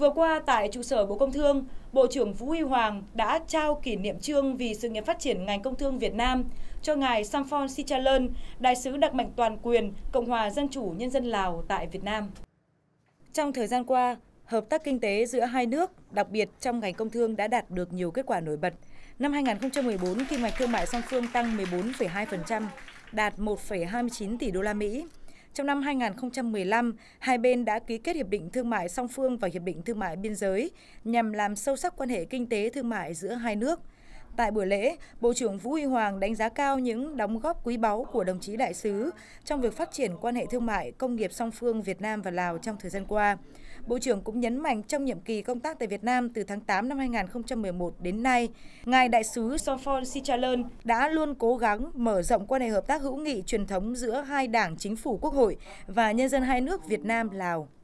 Vừa qua tại trụ sở Bộ Công Thương, Bộ trưởng Vũ Huy Hoàng đã trao kỷ niệm trương vì sự nghiệp phát triển ngành công thương Việt Nam cho ngài Samphon Sichalan, đại sứ đặc mệnh toàn quyền Cộng hòa Dân chủ Nhân dân Lào tại Việt Nam. Trong thời gian qua, hợp tác kinh tế giữa hai nước, đặc biệt trong ngành công thương đã đạt được nhiều kết quả nổi bật. Năm 2014, kim ngạch thương mại song phương tăng 14,2%, đạt 1,29 tỷ đô la Mỹ, trong năm 2015, hai bên đã ký kết Hiệp định Thương mại song phương và Hiệp định Thương mại biên giới nhằm làm sâu sắc quan hệ kinh tế thương mại giữa hai nước – Tại buổi lễ, Bộ trưởng Vũ Huy Hoàng đánh giá cao những đóng góp quý báu của đồng chí đại sứ trong việc phát triển quan hệ thương mại, công nghiệp song phương Việt Nam và Lào trong thời gian qua. Bộ trưởng cũng nhấn mạnh trong nhiệm kỳ công tác tại Việt Nam từ tháng 8 năm 2011 đến nay, Ngài Đại sứ Sophon Sichalon đã luôn cố gắng mở rộng quan hệ hợp tác hữu nghị truyền thống giữa hai đảng chính phủ quốc hội và nhân dân hai nước Việt Nam-Lào.